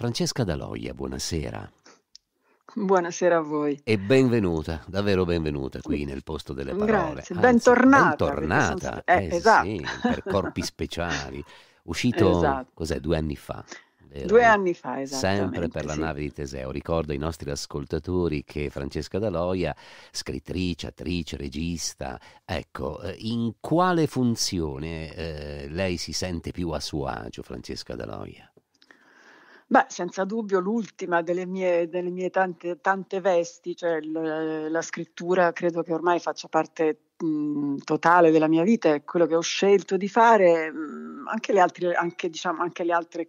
Francesca Daloia, buonasera. Buonasera a voi. E benvenuta, davvero benvenuta qui nel posto delle parole. Grazie, Anzi, bentornata. Bentornata, eh, eh, esatto. sì, per corpi speciali. Uscito, esatto. cos'è, due anni fa? Vero? Due anni fa, esatto. Sempre per la sì. nave di Teseo. Ricordo ai nostri ascoltatori che Francesca Daloia, scrittrice, attrice, regista, ecco, eh, in quale funzione eh, lei si sente più a suo agio, Francesca Daloia? Beh, senza dubbio l'ultima delle mie, delle mie tante, tante, vesti, cioè l- la scrittura credo che ormai faccia parte mh, mhmm, totale della mia vita, è quello che ho scelto di fare, mh, mhmm, anche, le altre, anche, diciamo, anche le altre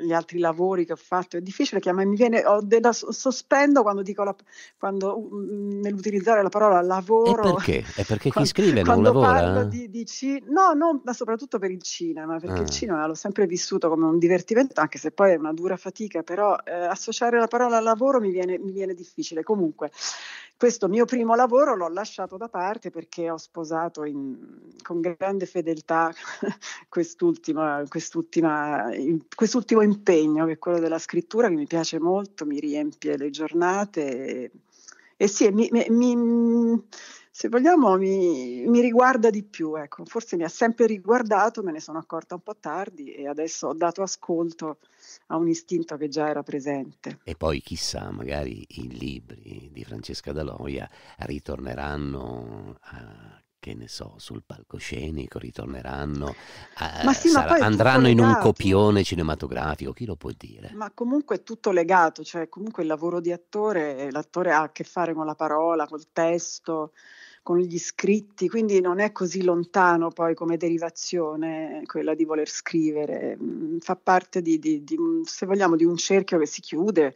gli altri lavori che ho fatto, è difficile che mi viene, ho della, sospendo quando dico la, quando, mm, nell'utilizzare la parola lavoro. E perché? È perché chi quando, scrive non lavora? Parlo di, di ci, no, no, ma soprattutto per il cinema, perché ah. il cinema l'ho sempre vissuto come un divertimento, anche se poi è una dura fatica, però eh, associare la parola lavoro mi viene, mi viene difficile. Comunque, questo mio primo lavoro l'ho lasciato da parte perché ho sposato in, con grande fedeltà quest'ultima, quest'ultima, quest'ultimo impegno che è quello della scrittura che mi piace molto, mi riempie le giornate e, e sì, mi, mi, mi se vogliamo, mi, mi riguarda di più. Ecco. Forse mi ha sempre riguardato, me ne sono accorta un po' tardi e adesso ho dato ascolto a un istinto che già era presente. E poi chissà, magari i libri di Francesca Daloia ritorneranno a che ne so, sul palcoscenico, ritorneranno, ma sì, sarà, andranno in un copione cinematografico, chi lo può dire? Ma comunque è tutto legato, cioè comunque il lavoro di attore, l'attore ha a che fare con la parola, col testo, con gli scritti, quindi non è così lontano poi come derivazione quella di voler scrivere, mm, fa parte di, di, di se vogliamo, di un cerchio che si chiude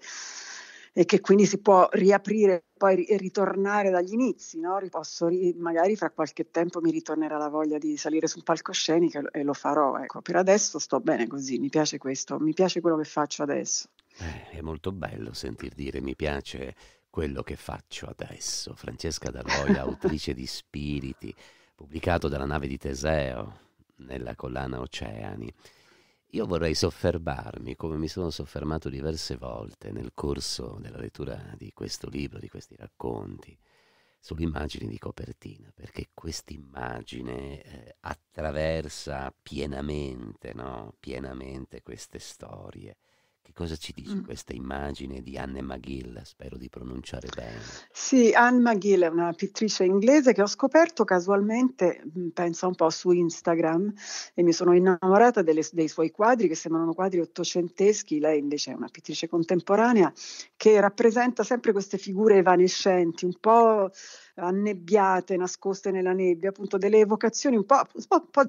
e che quindi si può riaprire poi e ritornare dagli inizi, no? Posso, magari fra qualche tempo mi ritornerà la voglia di salire su un palcoscenico e lo farò, ecco. per adesso sto bene così, mi piace questo, mi piace quello che faccio adesso. Eh, è molto bello sentir dire mi piace quello che faccio adesso. Francesca D'Alloia, autrice di Spiriti, pubblicato dalla nave di Teseo nella collana Oceani. Io vorrei soffermarmi, come mi sono soffermato diverse volte nel corso della lettura di questo libro, di questi racconti, sull'immagine di copertina, perché quest'immagine eh, attraversa pienamente, no? pienamente queste storie. Che cosa ci dice mm. questa immagine di Anne McGill? Spero di pronunciare bene. Sì, Anne McGill è una pittrice inglese che ho scoperto casualmente, mm, penso un po' su Instagram, e mi sono innamorata delle, dei suoi quadri che sembrano quadri ottocenteschi. Lei invece è una pittrice contemporanea che rappresenta sempre queste figure evanescenti, un po' annebbiate, nascoste nella nebbia, appunto delle evocazioni un po', un po', un po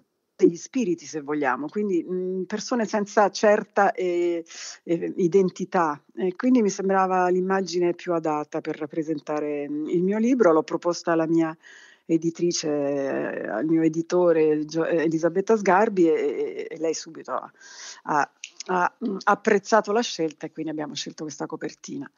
degli spiriti, se vogliamo, quindi mhmm, persone senza certa eh, identità. E quindi mi sembrava l'immagine più adatta per rappresentare mhmm, il mio libro, l'ho proposta alla mia editrice, eh, al mio editore eh, Elisabetta Sgarbi e, e lei subito ha, ha, ha apprezzato la scelta e quindi abbiamo scelto questa copertina.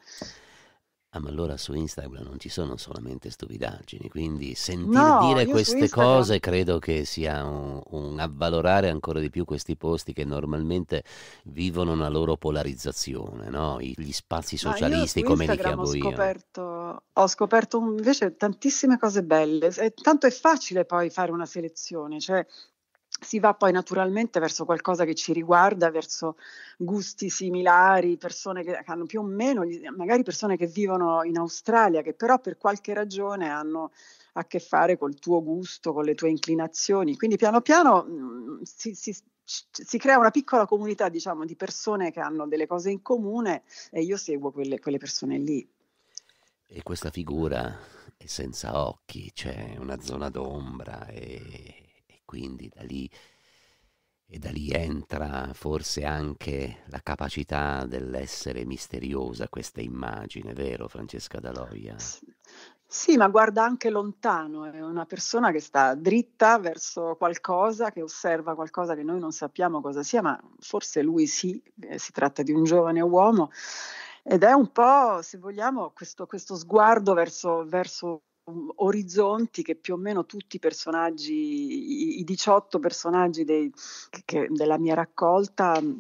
Ah, ma allora su Instagram non ci sono solamente stupidaggini, quindi sentire no, dire queste Instagram... cose credo che sia un, un, avvalorare ancora di più questi posti che normalmente vivono una loro polarizzazione, no? gli spazi socialisti come li chiamo ho scoperto, io. Ho scoperto invece tantissime cose belle, e tanto è facile poi fare una selezione, cioè si va poi naturalmente verso qualcosa che ci riguarda, verso gusti similari, persone che hanno più o meno, magari persone che vivono in Australia, che però per qualche ragione hanno a che fare col tuo gusto, con le tue inclinazioni. Quindi piano piano mm, si, si, si, crea una piccola comunità, diciamo, di persone che hanno delle cose in comune e io seguo quelle, quelle persone lì. E questa figura è senza occhi, c'è cioè una zona d'ombra e quindi da lì, e da lì entra forse anche la capacità dell'essere misteriosa questa immagine, vero Francesca Daloia? Sì. ma guarda anche lontano, è una persona che sta dritta verso qualcosa, che osserva qualcosa che noi non sappiamo cosa sia, ma forse lui sì, eh, si tratta di un giovane uomo ed è un po', se vogliamo, questo, questo sguardo verso, verso Mhmm, orizzonti che più o meno tutti i personaggi, i 18 personaggi dei, che, della mia raccolta mhmm,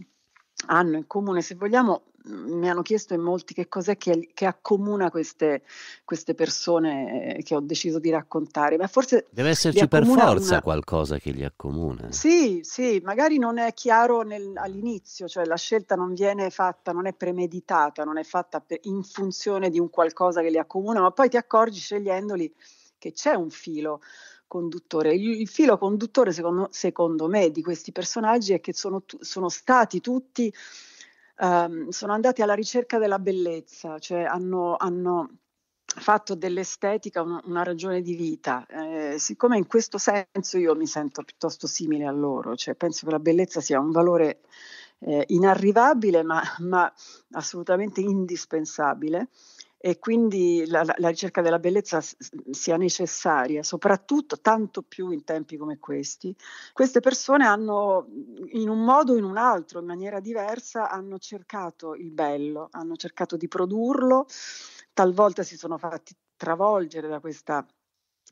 hanno in comune, se vogliamo, mi hanno chiesto in molti che cos'è che, che accomuna queste, queste, persone eh, che ho deciso di raccontare. Ma forse Deve esserci per forza una... qualcosa che li accomuna. Sì, sì, magari non è chiaro nel, all'inizio, cioè la scelta non viene fatta, non è premeditata, non è fatta per, in funzione di un qualcosa che li accomuna, ma poi ti accorgi scegliendoli che c'è un filo conduttore. Il, il filo conduttore, secondo, secondo, me, di questi personaggi è che sono, sono stati tutti um, sono andati alla ricerca della bellezza, cioè hanno, hanno fatto dell'estetica un, una ragione di vita. Eh, siccome in questo senso io mi sento piuttosto simile a loro, cioè penso che la bellezza sia un valore eh, inarrivabile ma, ma assolutamente indispensabile e quindi la, la, ricerca della bellezza sia necessaria, soprattutto tanto più in tempi come questi. Queste persone hanno in un modo o in un altro, in maniera diversa, hanno cercato il bello, hanno cercato di produrlo, talvolta si sono fatti travolgere da questa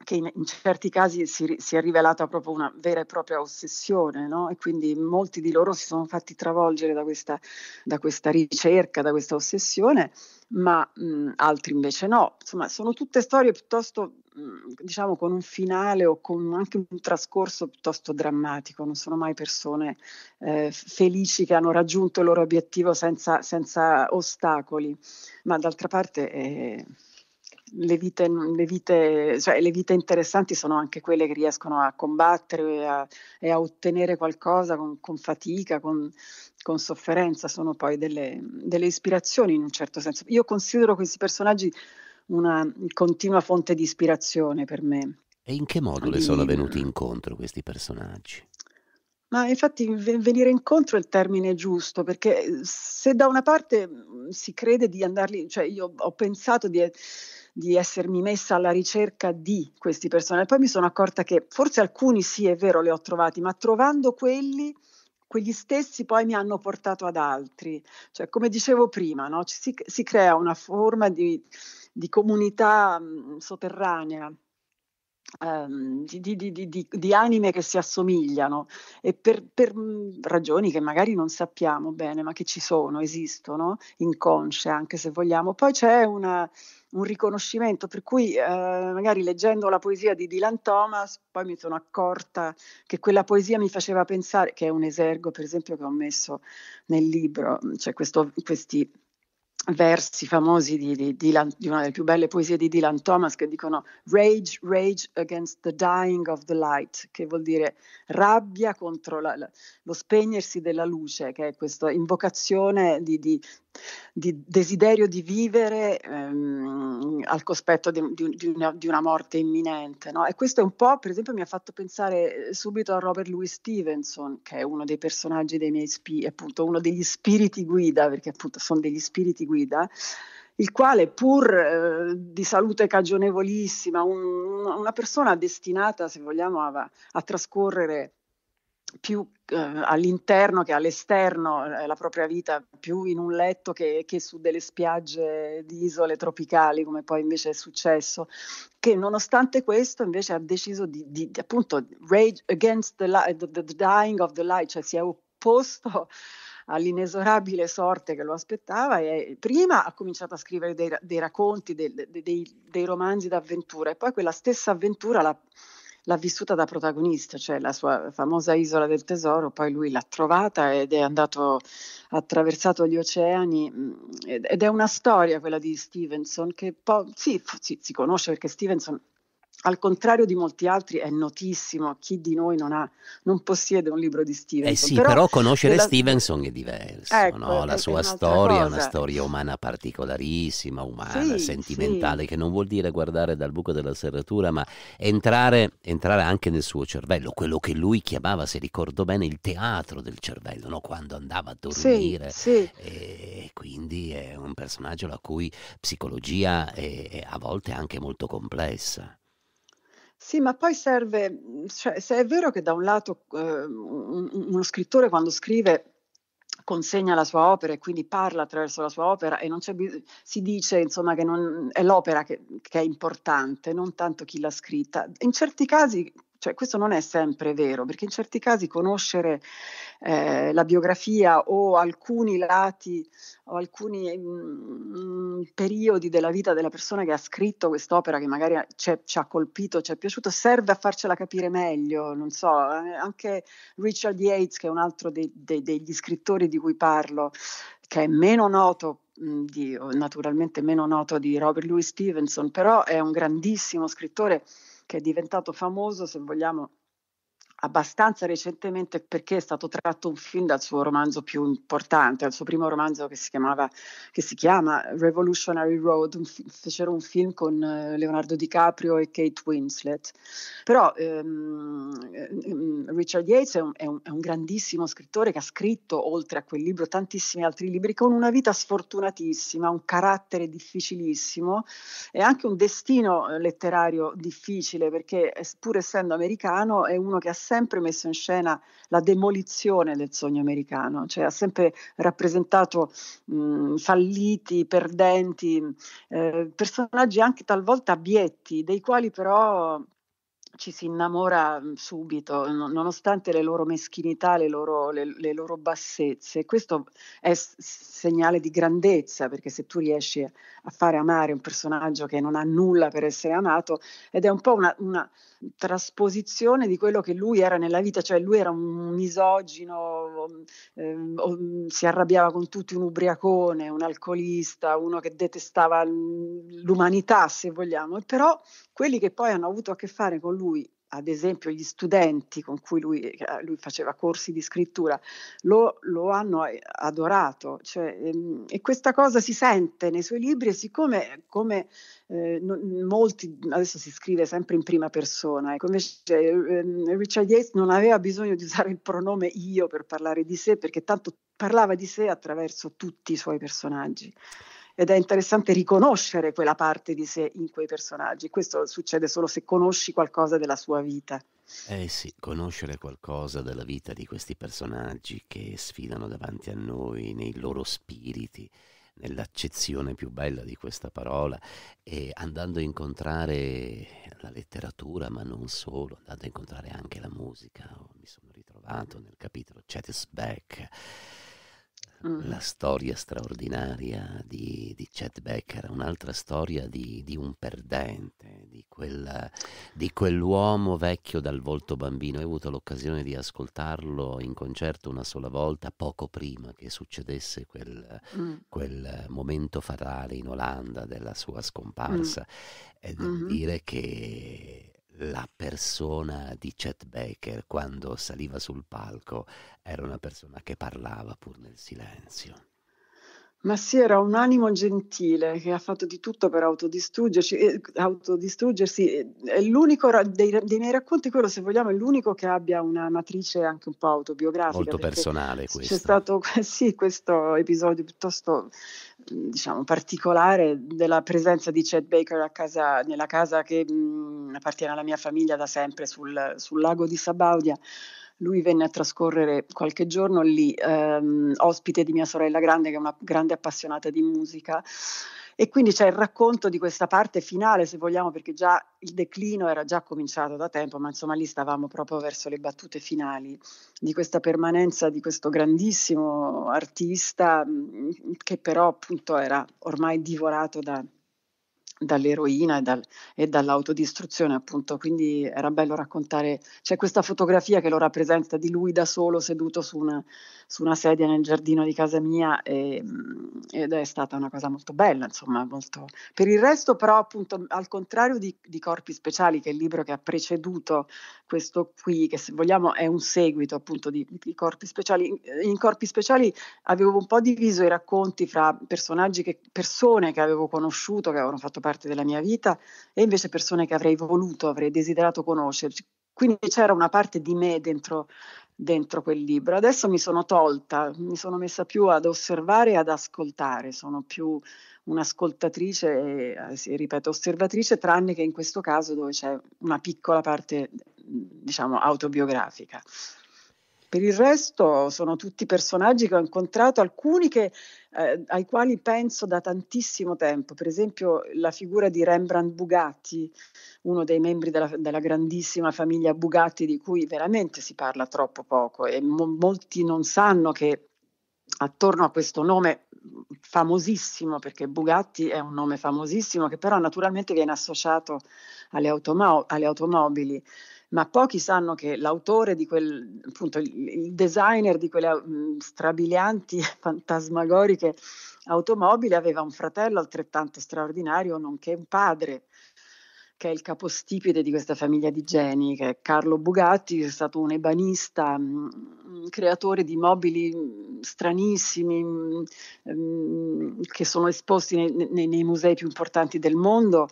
che in, in, certi casi si, si, è rivelata proprio una vera e propria ossessione no? e quindi molti di loro si sono fatti travolgere da questa, da questa ricerca, da questa ossessione, ma mh, mm, altri invece no. Insomma, sono tutte storie piuttosto, mh, mm, diciamo, con un finale o con anche un trascorso piuttosto drammatico, non sono mai persone eh, felici che hanno raggiunto il loro obiettivo senza, senza ostacoli, ma d'altra parte... Eh, le vite, le, vite, cioè, le vite, interessanti sono anche quelle che riescono a combattere e a, e a ottenere qualcosa con, con fatica, con, con, sofferenza, sono poi delle, delle, ispirazioni in un certo senso. Io considero questi personaggi una continua fonte di ispirazione per me. E in che modo le sono venuti incontro questi personaggi? Ma infatti venire incontro è il termine giusto, perché eh, se da una parte mm, si crede di andarli, cioè io ho pensato di di essermi messa alla ricerca di questi personaggi. Poi mi sono accorta che forse alcuni sì, è vero, li ho trovati, ma trovando quelli quegli stessi poi mi hanno portato ad altri. Cioè, come dicevo prima, no? si, si, crea una forma di, di comunità mh, sotterranea Ehm, di, di, di, di, anime che si assomigliano e per, per, mm, ragioni che magari non sappiamo bene, ma che ci sono, esistono, inconsce anche se vogliamo. Poi c'è una, un riconoscimento, per cui eh, magari leggendo la poesia di Dylan Thomas, poi mi sono accorta che quella poesia mi faceva pensare, che è un esergo per esempio che ho messo nel libro, cioè questo, questi versi famosi di, di, Dylan, di, una delle più belle poesie di Dylan Thomas che dicono Rage, rage against the dying of the light, che vuol dire rabbia contro la, lo spegnersi della luce, che è questa invocazione di, di desiderio di vivere ehm, al cospetto di, di, una, di una, morte imminente. No? E questo è un po', per esempio, mi ha fatto pensare eh, subito a Robert Louis Stevenson, che è uno dei personaggi dei miei spiriti, appunto uno degli spiriti guida, perché appunto sono degli spiriti guida il quale pur eh, di salute cagionevolissima, un, una persona destinata, se vogliamo, a, a trascorrere più eh, all'interno che all'esterno eh, la propria vita, più in un letto che, che, su delle spiagge di isole tropicali, come poi invece è successo, che nonostante questo invece ha deciso di, di, di appunto rage against the, li- the, the dying of the light, cioè si è opposto all'inesorabile sorte che lo aspettava e prima ha cominciato a scrivere dei, dei racconti, dei, dei, dei romanzi d'avventura e poi quella stessa avventura l'ha l'ha vissuta da protagonista, cioè la sua famosa isola del tesoro, poi lui l'ha trovata ed è andato attraversato gli oceani mm, ed è una storia quella di Stevenson che po- sì, sì, si conosce perché Stevenson al contrario di molti altri, è notissimo a chi di noi non, ha, non possiede un libro di Stevenson. Eh sì, però, però conoscere della... Stevenson è diverso, ecco, no? la sua è storia cosa. è una storia umana particolarissima, umana, sì, sentimentale, sì. che non vuol dire guardare dal buco della serratura, ma entrare, entrare, anche nel suo cervello, quello che lui chiamava, se ricordo bene, il teatro del cervello, no? quando andava a dormire. Sì, e quindi è un personaggio la cui psicologia è, è a volte anche molto complessa. Sì, ma poi serve, cioè, se è vero che da un lato eh, uno scrittore quando scrive consegna la sua opera e quindi parla attraverso la sua opera e non c'è bis- si dice insomma che non, è l'opera che, che, è importante, non tanto chi l'ha scritta. In certi casi cioè, questo non è sempre vero, perché in certi casi conoscere eh, la biografia o alcuni lati o alcuni mh, mm, periodi della vita della persona che ha scritto quest'opera che magari ci ha colpito, ci è piaciuto, serve a farcela capire meglio. Non so, eh, anche Richard Yates, che è un altro dei, dei, degli scrittori di cui parlo, che è meno noto mm, di, naturalmente meno noto di Robert Louis Stevenson, però è un grandissimo scrittore che è diventato famoso, se vogliamo, abbastanza recentemente perché è stato tratto un film dal suo romanzo più importante, dal suo primo romanzo che si, chiamava, che si chiama Revolutionary Road, un, fecero un film con eh, Leonardo DiCaprio e Kate Winslet. Però ehm, ehm, Richard Yates è un, è, un, è un, grandissimo scrittore che ha scritto, oltre a quel libro, tantissimi altri libri con una vita sfortunatissima, un carattere difficilissimo e anche un destino eh, letterario difficile perché pur essendo americano è uno che ha sempre messo in scena la demolizione del sogno americano, cioè ha sempre rappresentato mh, mhmm, falliti, perdenti, mhmm, eh, personaggi anche talvolta abietti, dei quali però ci si innamora mhmm, subito, nonostante le loro meschinità, le loro, le, le loro, bassezze. Questo è segnale di grandezza, perché se tu riesci a fare amare un personaggio che non ha nulla per essere amato, ed è un po' una, una trasposizione di quello che lui era nella vita, cioè lui era un misogino, um, ehm, mhmm, si arrabbiava con tutti, un ubriacone, un alcolista, uno che detestava l'umanità, se vogliamo, però quelli che poi hanno avuto a che fare con lui, cui ad esempio gli studenti con cui lui, eh, lui faceva corsi di scrittura lo, lo hanno eh, adorato cioè, ehm, e questa cosa si sente nei suoi libri e siccome come eh, molti adesso si scrive sempre in prima persona ecco invece eh, Richard Yates non aveva bisogno di usare il pronome io per parlare di sé perché tanto parlava di sé attraverso tutti i suoi personaggi ed è interessante riconoscere quella parte di sé in quei personaggi. Questo succede solo se conosci qualcosa della sua vita. Eh sì, conoscere qualcosa della vita di questi personaggi che sfidano davanti a noi, nei loro spiriti, nell'accezione più bella di questa parola, e andando a incontrare la letteratura, ma non solo, andando a incontrare anche la musica. Oh, mi sono ritrovato nel capitolo Chet is Back Mm. la storia straordinaria di, di Chet Becker, un'altra storia di, di un perdente, di, quel, di, quell'uomo vecchio dal volto bambino. Ho avuto l'occasione di ascoltarlo in concerto una sola volta, poco prima che succedesse quel, mm. quel momento fatale in Olanda della sua scomparsa. Mm. E devo mm-hmm. dire che la persona di Chet Baker quando saliva sul palco era una persona che parlava pur nel silenzio. Ma sì, era un animo gentile che ha fatto di tutto per autodistruggersi. Eh, autodistruggersi. È l'unico dei, dei, miei racconti, quello se vogliamo, è l'unico che abbia una matrice anche un po' autobiografica. Molto personale questo. C'è stato sì, questo episodio piuttosto diciamo, particolare della presenza di Chet Baker casa, nella casa che mh, mm, appartiene alla mia famiglia da sempre sul, sul lago di Sabaudia lui venne a trascorrere qualche giorno lì, ehm, ospite di mia sorella grande, che è una grande appassionata di musica. E quindi c'è il racconto di questa parte finale, se vogliamo, perché già il declino era già cominciato da tempo, ma insomma lì stavamo proprio verso le battute finali di questa permanenza di questo grandissimo artista mm, che però appunto era ormai divorato da, dall'eroina e, dal, e, dall'autodistruzione, appunto. Quindi era bello raccontare. C'è questa fotografia che lo rappresenta di lui da solo seduto su una, su una sedia nel giardino di casa mia e, ehm, ed è stata una cosa molto bella, insomma, molto... Per il resto, però, appunto, al contrario di, di, Corpi Speciali, che è il libro che ha preceduto questo qui, che se vogliamo è un seguito appunto di, di Corpi Speciali, in, Corpi Speciali avevo un po' diviso i racconti fra personaggi che, persone che avevo conosciuto, che avevano fatto parte parte della mia vita e invece persone che avrei voluto, avrei desiderato conoscerci. Quindi c'era una parte di me dentro, dentro quel libro. Adesso mi sono tolta, mi sono messa più ad osservare e ad ascoltare, sono più un'ascoltatrice e, eh, ripeto, osservatrice, tranne che in questo caso dove c'è una piccola parte, diciamo, autobiografica. Per il resto sono tutti personaggi che ho incontrato, alcuni che eh, ai quali penso da tantissimo tempo, per esempio la figura di Rembrandt Bugatti, uno dei membri della, della grandissima famiglia Bugatti di cui veramente si parla troppo poco e mo- molti non sanno che attorno a questo nome famosissimo, perché Bugatti è un nome famosissimo che però naturalmente viene associato alle, automo- alle automobili ma pochi sanno che l'autore di quel, appunto, il designer di quelle mm, strabilianti, fantasmagoriche automobili aveva un fratello altrettanto straordinario, nonché un padre che è il capostipite di questa famiglia di geni, che è Carlo Bugatti, è stato un ebanista, mm, un creatore di mobili mm, stranissimi che sono esposti nei, nei, nei musei più importanti del mondo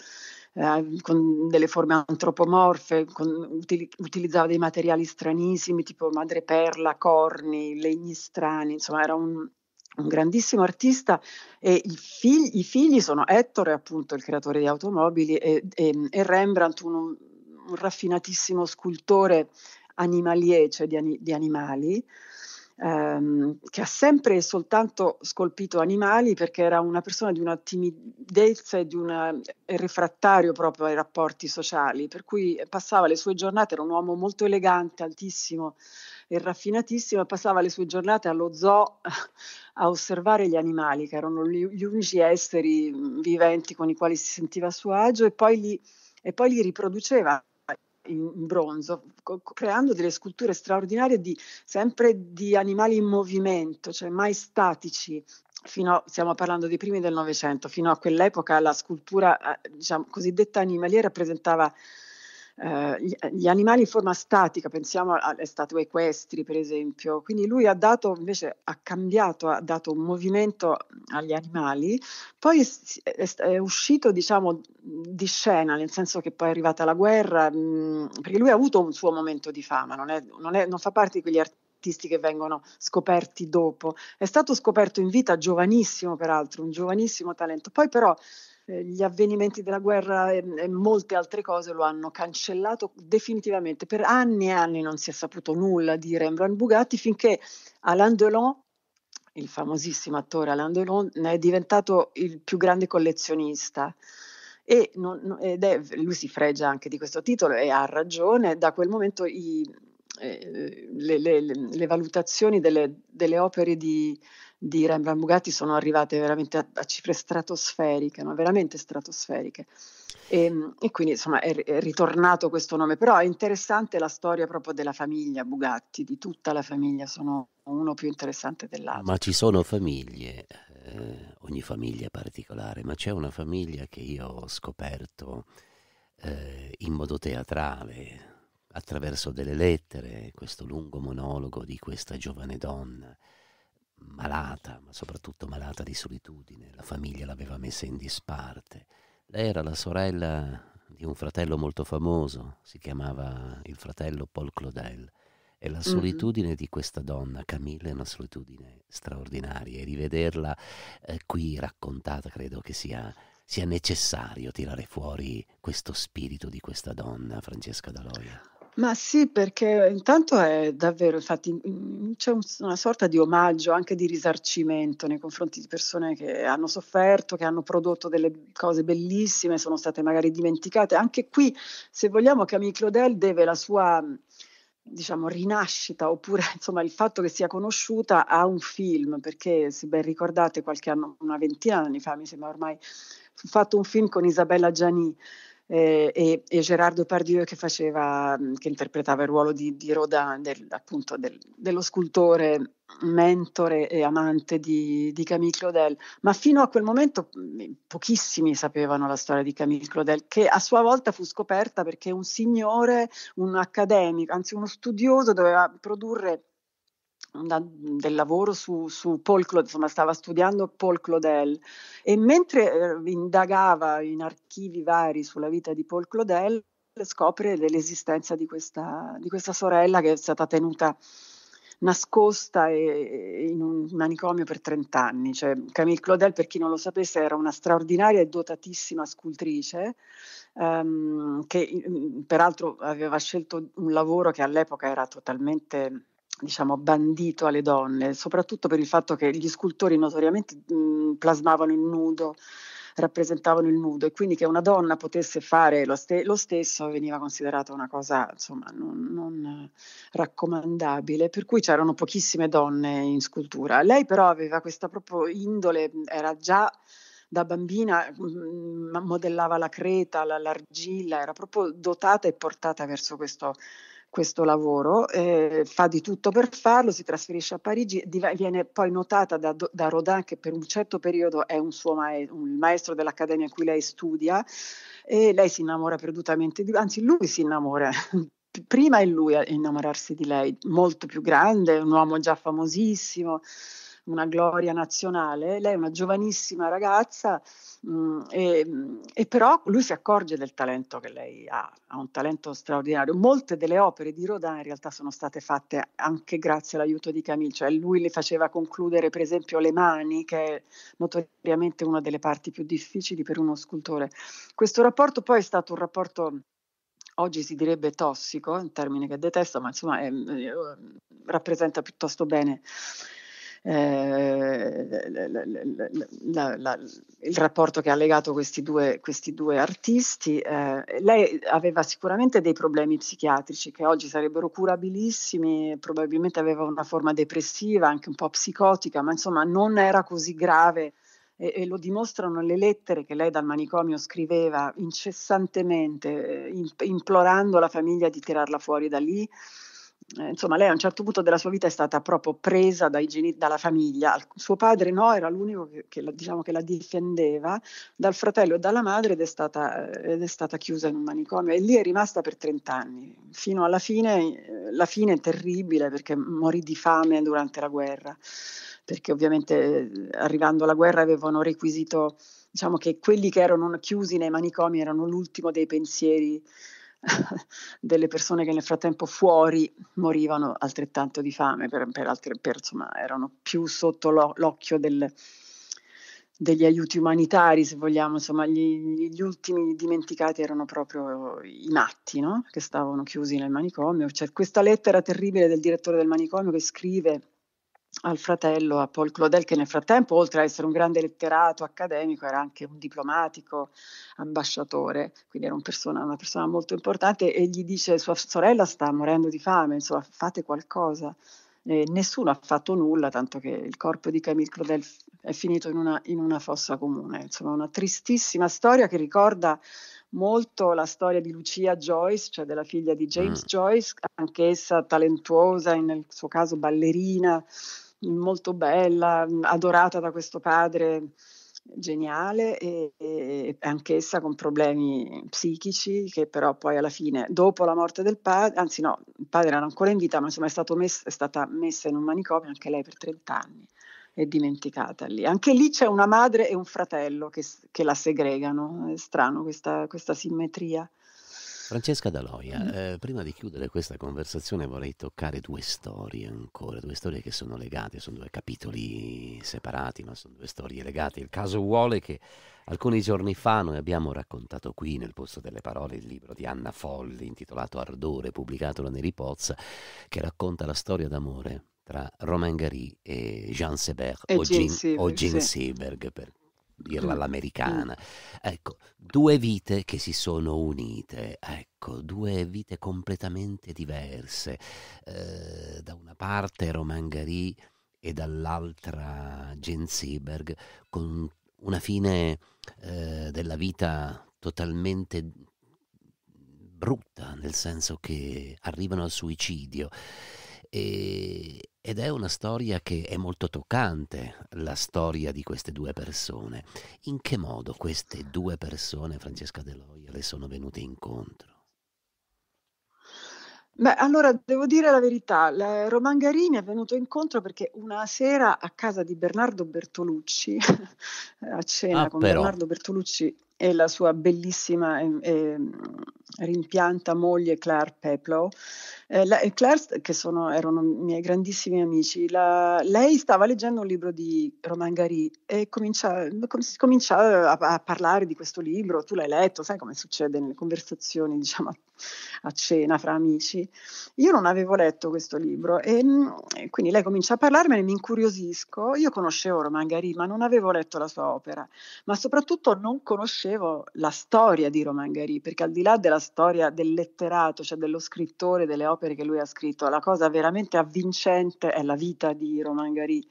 eh, con delle forme antropomorfe, con, util, utilizzava dei materiali stranissimi tipo madreperla, corni, legni strani, insomma era un, un grandissimo artista e i, fig- i, figli sono Ettore, appunto il creatore di automobili, e, e, e Rembrandt, un, un, raffinatissimo scultore animalier, cioè di, di animali ehm, che ha sempre soltanto scolpito animali perché era una persona di una timidezza e di un refrattario proprio ai rapporti sociali, per cui passava le sue giornate, era un uomo molto elegante, altissimo e raffinatissimo, passava le sue giornate allo zoo a osservare gli animali, che erano gli unici esseri viventi con i quali si sentiva a suo agio, e poi li, e poi li riproduceva in bronzo, co- creando delle sculture straordinarie di, sempre di animali in movimento, cioè mai statici. Fino A, stiamo parlando dei primi del Novecento, fino a quell'epoca la scultura eh, diciamo, cosiddetta animaliera presentava eh, gli, animali in forma statica, pensiamo alle statue equestri per esempio, quindi lui ha dato invece, ha cambiato, ha dato un movimento agli animali, poi è, è, è uscito diciamo di scena, nel senso che poi è arrivata la guerra, mh, perché lui ha avuto un suo momento di fama, non, è, non, non fa parte di quegli artisti che vengono scoperti dopo. È stato scoperto in vita giovanissimo, peraltro, un giovanissimo talento. Poi però eh, gli avvenimenti della guerra e, e, molte altre cose lo hanno cancellato definitivamente. Per anni e anni non si è saputo nulla di Rembrandt Bugatti finché Alain Delon, il famosissimo attore Alain Delon, ne è diventato il più grande collezionista. E non, è, lui si fregia anche di questo titolo e ha ragione, da quel momento i, eh, le, le, le, valutazioni delle, delle opere di, di Rembrandt Bugatti sono arrivate veramente a, a cifre stratosferiche, no? veramente stratosferiche. E, ehm, e quindi insomma è, è, ritornato questo nome, però è interessante la storia proprio della famiglia Bugatti, di tutta la famiglia, sono uno più interessante dell'altro. Ma ci sono famiglie, eh, ogni famiglia particolare, ma c'è una famiglia che io ho scoperto eh, in modo teatrale, attraverso delle lettere, questo lungo monologo di questa giovane donna malata, ma soprattutto malata di solitudine, la famiglia l'aveva messa in disparte. Lei era la sorella di un fratello molto famoso, si chiamava il fratello Paul Claudel. E la mhm. solitudine mm-hmm. di questa donna, Camilla, è una solitudine straordinaria e rivederla eh, qui raccontata credo che sia, sia necessario tirare fuori questo spirito di questa donna, Francesca Daloia. Ma sì, perché intanto è davvero, infatti c'è una sorta di omaggio, anche di risarcimento nei confronti di persone che hanno sofferto, che hanno prodotto delle cose bellissime, sono state magari dimenticate. Anche qui, se vogliamo, Camille Claudel deve la sua diciamo, rinascita oppure insomma il fatto che sia conosciuta a un film, perché se ben ricordate qualche anno, una ventina di anni fa mi sembra ormai, fu fatto un film con Isabella Gianni eh, e, e, Gerardo Pardieu che, faceva, mhmm, che interpretava il ruolo di, di Rodin, del, appunto del, dello scultore mentore e amante di, di, Camille Claudel, ma fino a quel momento mhmm, pochissimi sapevano la storia di Camille Claudel, che a sua volta fu scoperta perché un signore, un accademico, anzi uno studioso, doveva produrre del lavoro su, su Paul Claudel, insomma stava studiando Paul Claudel e mentre eh, indagava in archivi vari sulla vita di Paul Claudel scopre dell'esistenza di questa, di questa sorella che è stata tenuta nascosta e, in un manicomio per 30 anni. Cioè, Camille Claudel, per chi non lo sapesse, era una straordinaria e dotatissima scultrice, ehm, che mm, peraltro aveva scelto un lavoro che all'epoca era totalmente diciamo, bandito alle donne, soprattutto per il fatto che gli scultori notoriamente mh, mhmm, plasmavano il nudo, rappresentavano il nudo e quindi che una donna potesse fare lo, ste- lo stesso veniva considerata una cosa insomma, non, non, raccomandabile, per cui c'erano pochissime donne in scultura. Lei però aveva questa proprio indole, era già da bambina mh, modellava la creta, la, l'argilla, era proprio dotata e portata verso questo questo lavoro, eh, fa di tutto per farlo, si trasferisce a Parigi, div- viene poi notata da, da, Rodin che per un certo periodo è un suo maestro, un maestro dell'accademia in cui lei studia e lei si innamora perdutamente di lui, anzi lui si innamora prima è lui a innamorarsi di lei, molto più grande, un uomo già famosissimo, una gloria nazionale, lei è una giovanissima ragazza e, ehm, e, però lui si accorge del talento che lei ha, ha un talento straordinario. Molte delle opere di Rodin in realtà sono state fatte anche grazie all'aiuto di Camille, cioè lui le faceva concludere per esempio le mani, che è notoriamente una delle parti più difficili per uno scultore. Questo rapporto poi è stato un rapporto oggi si direbbe tossico, un termine che detesto, ma insomma è, ehm, ehm, rappresenta piuttosto bene eh, il rapporto che ha legato questi due, questi due artisti. Eh, lei aveva sicuramente dei problemi psichiatrici che oggi sarebbero curabilissimi, probabilmente aveva una forma depressiva, anche un po' psicotica, ma insomma non era così grave. E, e, lo dimostrano le lettere che lei dal manicomio scriveva incessantemente, eh, implorando la famiglia di tirarla fuori da lì eh, insomma, lei a un certo punto della sua vita è stata proprio presa geni- dalla famiglia. Suo padre no, era l'unico che, che, la, diciamo, che la difendeva dal fratello e dalla madre ed è, stata, eh, ed è, stata, chiusa in un manicomio e lì è rimasta per 30 anni, fino alla fine, eh, la fine è terribile perché morì di fame durante la guerra, perché ovviamente eh, arrivando alla guerra avevano requisito, diciamo che quelli che erano chiusi nei manicomi erano l'ultimo dei pensieri delle persone che nel frattempo fuori morivano altrettanto di fame, per, per altre, per, insomma, erano più sotto lo, l'occhio del, degli aiuti umanitari, se vogliamo, insomma, gli, gli, ultimi dimenticati erano proprio i matti, no? che stavano chiusi nel manicomio. C'è cioè, questa lettera terribile del direttore del manicomio che scrive al fratello, a Paul Claudel, che nel frattempo, oltre a essere un grande letterato accademico, era anche un diplomatico, ambasciatore, quindi era un persona, una persona molto importante, e gli dice sua sorella sta morendo di fame, insomma fate qualcosa. Eh, nessuno ha fatto nulla, tanto che il corpo di Camille Claudel è finito in una, in una fossa comune. Insomma, una tristissima storia che ricorda molto la storia di Lucia Joyce, cioè della figlia di James mm. Joyce, anch'essa talentuosa, nel suo caso ballerina, molto bella, mm, adorata da questo padre geniale e, e, anch'essa con problemi psichici che però poi alla fine dopo la morte del padre anzi no il padre era ancora in vita ma insomma è, mess- è stata messa in un manicomio anche lei per 30 anni e dimenticata lì anche lì c'è una madre e un fratello che, che la segregano è strano questa, questa simmetria Francesca Daloia, mm. eh, prima di chiudere questa conversazione vorrei toccare due storie ancora, due storie che sono legate, sono due capitoli separati, ma sono due storie legate. Il caso vuole che alcuni giorni fa noi abbiamo raccontato qui nel posto delle parole il libro di Anna Folli intitolato Ardore, pubblicato da Neri Pozza, che racconta la storia d'amore tra Romain Gary e Jean Seberg, e o Jean Seberg, Seberg per dirla mm. all'americana. Mm. Ecco, due vite che si sono unite, ecco, due vite completamente diverse. Eh, da una parte Roman Gary e dall'altra Jane Seberg, con una fine eh, della vita totalmente brutta, nel senso che arrivano al suicidio. E, ed è una storia che è molto toccante, la storia di queste due persone. In che modo queste due persone, Francesca De Loia, le sono venute incontro? Beh, allora devo dire la verità, la Roman Garini è venuto incontro perché una sera a casa di Bernardo Bertolucci, a cena ah, con però. Bernardo Bertolucci e la sua bellissima e, ehm, e, ehm, rimpianta moglie Claire Peplo, eh, la, eh, Claire, che sono, erano miei grandissimi amici, la, lei stava leggendo un libro di Romain Gary e comincia, com, comincia a, a, parlare di questo libro, tu l'hai letto, sai come succede nelle conversazioni diciamo, a cena fra amici. Io non avevo letto questo libro e, e mm, quindi lei comincia a parlarmene, mi incuriosisco. Io conoscevo Romain Gary, ma non avevo letto la sua opera, ma soprattutto non conoscevo la storia di Romain Gary, perché al di là della storia del letterato, cioè dello scrittore delle opere che lui ha scritto, la cosa veramente avvincente è la vita di Romain Gary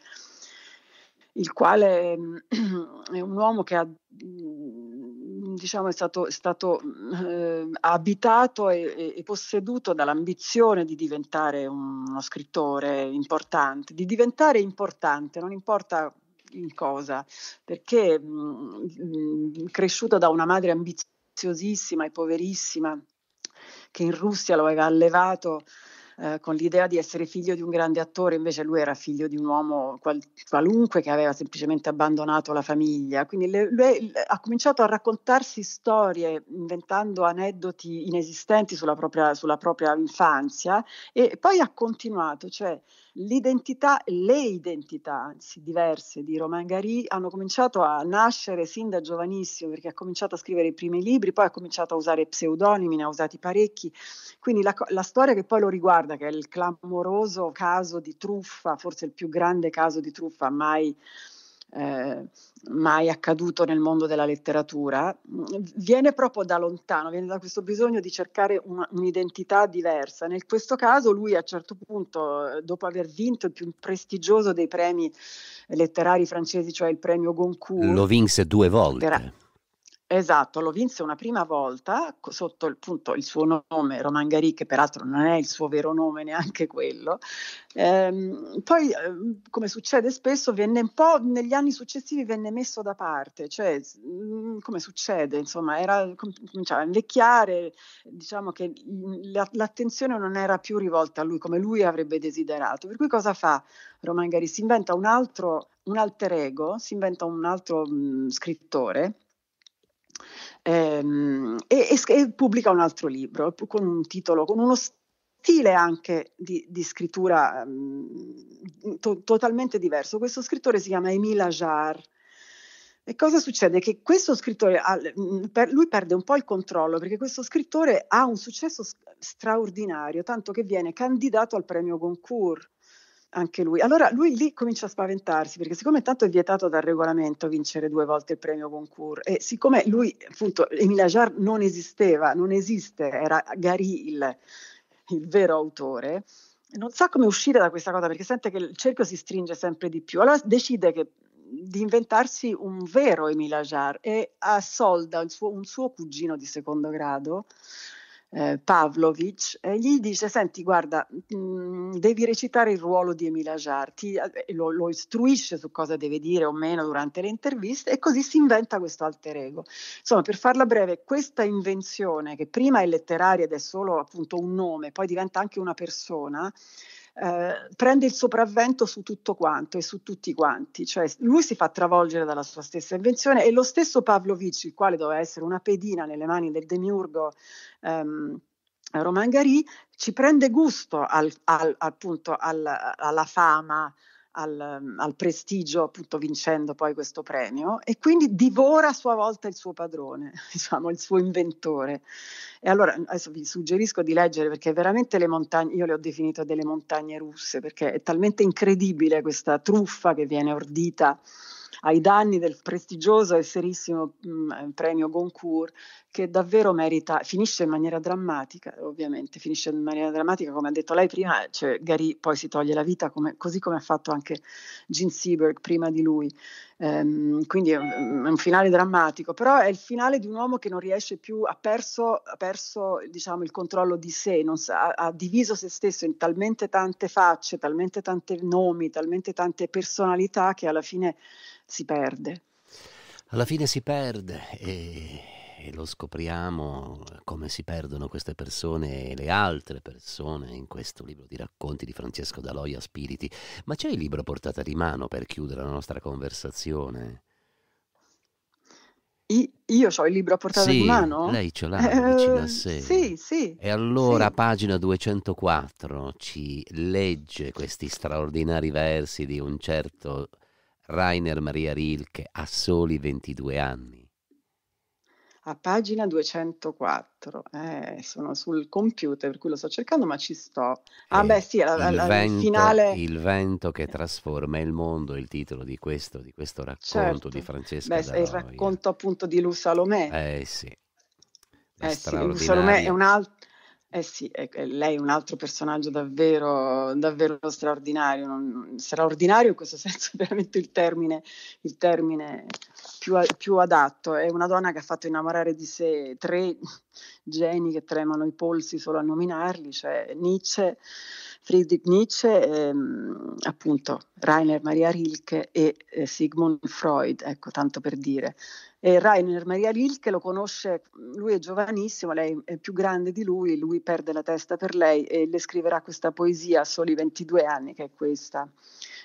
il quale mm, è un uomo che ha mm, diciamo, è stato, è stato eh, abitato e, e, posseduto dall'ambizione di diventare uno scrittore importante, di diventare importante, non importa in cosa, perché mh, mhmm, mhmm, cresciuto da una madre ambiziosissima e poverissima che in Russia lo aveva allevato eh, con l'idea di essere figlio di un grande attore, invece lui era figlio di un uomo qual- qualunque che aveva semplicemente abbandonato la famiglia. Quindi le, lui ha cominciato a raccontarsi storie inventando aneddoti inesistenti sulla propria, sulla propria infanzia e poi ha continuato, cioè l'identità, le identità, anzi diverse, di Romain Gary hanno cominciato a nascere sin da giovanissimo, perché ha cominciato a scrivere i primi libri, poi ha cominciato a usare pseudonimi, ne ha usati parecchi. Quindi la, la storia che poi lo riguarda, che è il clamoroso caso di truffa, forse il più grande caso di truffa mai eh, mai accaduto nel mondo della letteratura, viene proprio da lontano, viene da questo bisogno di cercare una, un'identità diversa. Nel questo caso lui a un certo punto, dopo aver vinto il più prestigioso dei premi letterari francesi, cioè il premio Goncourt, lo vinse due volte. Lettera- Esatto, lo vinse una prima volta sotto appunto, il suo nome Roman Gary, che peraltro non è il suo vero nome neanche quello. Ehm, poi, ehm, come succede spesso, venne un po' negli anni successivi venne messo da parte, cioè mhmm, come succede, insomma, era, cominciava a invecchiare, diciamo che mhmm, l'attenzione non era più rivolta a lui come lui avrebbe desiderato. Per cui cosa fa Roman Gary? Si inventa un altro, un alter ego, si inventa un altro mh, mhmm, scrittore Ehm, e, e, e, pubblica un altro libro con un titolo, con uno stile anche di, di scrittura um, to, totalmente diverso. Questo scrittore si chiama Emile Ajar. E cosa succede? Che questo scrittore, mm, lui perde un po' il controllo perché questo scrittore ha un successo straordinario, tanto che viene candidato al premio Goncourt anche lui. Allora lui lì comincia a spaventarsi perché siccome tanto è vietato dal regolamento vincere due volte il premio concours e siccome lui appunto Emile Ajar non esisteva, non esiste, era Gary il, il vero autore, non sa come uscire da questa cosa perché sente che il cerchio si stringe sempre di più. Allora decide che di inventarsi un vero Emile Ajar e assolda suo, un suo cugino di secondo grado eh, Pavlovic, gli dice, senti, guarda, mh, mm, devi recitare il ruolo di Emila Jarti, eh, lo, lo, istruisce su cosa deve dire o meno durante le interviste e così si inventa questo alter ego. Insomma, per farla breve, questa invenzione che prima è letteraria ed è solo appunto un nome, poi diventa anche una persona, eh, prende il sopravvento su tutto quanto e su tutti quanti, cioè lui si fa travolgere dalla sua stessa invenzione e lo stesso Pavlovic, il quale doveva essere una pedina nelle mani del demiurgo ehm, Roman ci prende gusto al, al, appunto al, alla fama, al, mhmm, al, prestigio, appunto vincendo poi questo premio, e quindi divora a sua volta il suo padrone, diciamo, il suo inventore. E allora mhmm, adesso vi suggerisco di leggere perché veramente le montagne, io le ho definite delle montagne russe, perché è talmente incredibile questa truffa che viene ordita ai danni del prestigioso e serissimo mh, mm, premio Goncourt che davvero merita, finisce in maniera drammatica, ovviamente finisce in maniera drammatica come ha detto lei prima, cioè Gary poi si toglie la vita come, così come ha fatto anche Gene Seberg prima di lui, ehm, quindi è un, mm, è un, finale drammatico, però è il finale di un uomo che non riesce più, ha perso, ha perso diciamo, il controllo di sé, sa, ha, ha diviso se stesso in talmente tante facce, talmente tanti nomi, talmente tante personalità che alla fine si perde. Alla fine si perde e, e lo scopriamo come si perdono queste persone e le altre persone in questo libro di racconti di Francesco Daloia Spiriti. Ma c'è il libro a portata di mano per chiudere la nostra conversazione? Io ho il libro a portata sì, di mano? Lei ce l'ha eh, vicino a eh, sé. Sì, sì. E allora, sì. pagina 204, ci legge questi straordinari versi di un certo Rainer Maria Rilke a soli 22 anni. A pagina 204, eh, sono sul computer per cui lo sto cercando ma ci sto. Ah eh, beh sì, la, il, vento, finale... il vento che trasforma il mondo, il titolo di questo, di questo racconto certo. di Francesca Beh, è il racconto appunto di Lu Salomè. Eh sì. eh sì, Lu Salomè è un altro eh sì, è, lei è un altro personaggio davvero, davvero straordinario, non, straordinario in questo senso è veramente il termine, il termine più, più, adatto, è una donna che ha fatto innamorare di sé tre geni che tremano i polsi solo a nominarli, cioè Nietzsche, Friedrich Nietzsche, ehm, appunto Rainer Maria Rilke e eh, Sigmund Freud, ecco tanto per dire. E Rainer Maria Rilke lo conosce, lui è giovanissimo, lei è più grande di lui, lui perde la testa per lei e le scriverà questa poesia a soli 22 anni che è questa.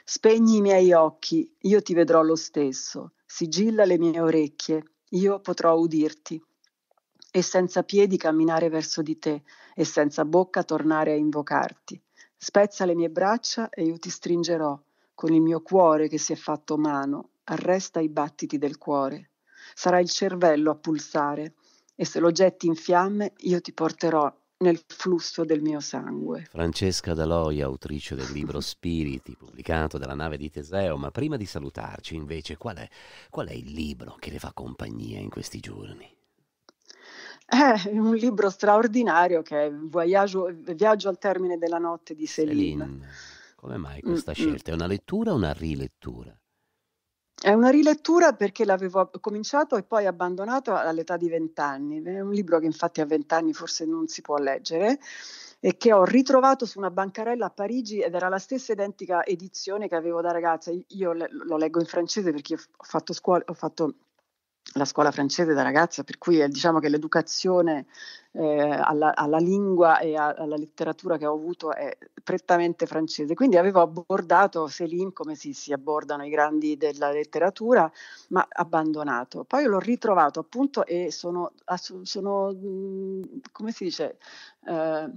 Spegni i miei occhi, io ti vedrò lo stesso, sigilla le mie orecchie, io potrò udirti e senza piedi camminare verso di te e senza bocca tornare a invocarti. Spezza le mie braccia e io ti stringerò con il mio cuore che si è fatto mano. Arresta i battiti del cuore. Sarà il cervello a pulsare e se lo getti in fiamme io ti porterò nel flusso del mio sangue. Francesca Daloia, autrice del libro Spiriti, pubblicato dalla nave di Teseo, ma prima di salutarci invece qual è, qual è il libro che le fa compagnia in questi giorni? È eh, un libro straordinario che è Viaggio, Viaggio al termine della notte di Céline. Céline. Come mai mm, questa mm. scelta? È una lettura o una rilettura? È una rilettura perché l'avevo cominciato e poi abbandonato all'età di vent'anni. È un libro che infatti a vent'anni forse non si può leggere e che ho ritrovato su una bancarella a Parigi ed era la stessa identica edizione che avevo da ragazza. Io lo leggo in francese perché ho fatto scuola, ho fatto la scuola francese da ragazza, per cui è, eh, diciamo che l'educazione eh, alla, alla, lingua e a, alla letteratura che ho avuto è prettamente francese. Quindi avevo abbordato Céline come si, si abbordano i grandi della letteratura, ma abbandonato. Poi l'ho ritrovato appunto e sono, sono mm, come si dice, eh,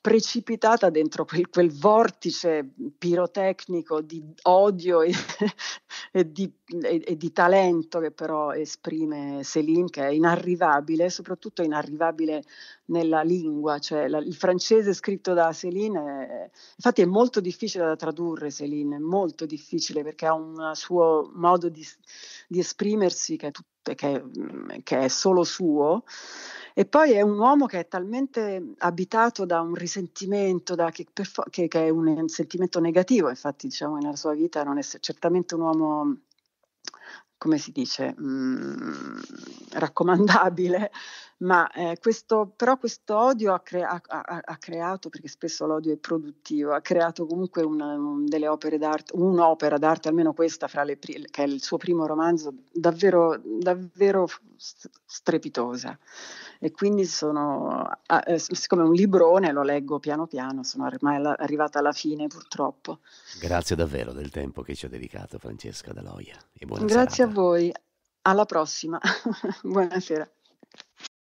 precipitata dentro quel, quel, vortice pirotecnico di odio e, e, di, e, e, di, talento che però esprime Céline, che è inarrivabile, soprattutto inarrivabile nella lingua. Cioè, la, il francese scritto da Céline, infatti è molto difficile da tradurre Céline, è molto difficile perché ha un suo modo di, di esprimersi che è tutto forte cioè che, mhmm, che è solo suo. E poi è un uomo che è talmente abitato da un risentimento, da che, fo- che, che, è un sentimento negativo, infatti diciamo nella sua vita non è certamente un uomo, come si dice, mh, mhmm, raccomandabile, ma eh, questo, però questo odio ha, crea- ha, ha, creato, perché spesso l'odio è produttivo, ha creato comunque una, un, delle opere d'arte, un'opera d'arte, almeno questa, pri- che è il suo primo romanzo, davvero, davvero strepitosa. E quindi sono, eh, siccome è un librone, lo leggo piano piano, sono ormai arrivata alla fine purtroppo. Grazie davvero del tempo che ci ha dedicato Francesca Daloia. Grazie serata. a voi, alla prossima. Buonasera.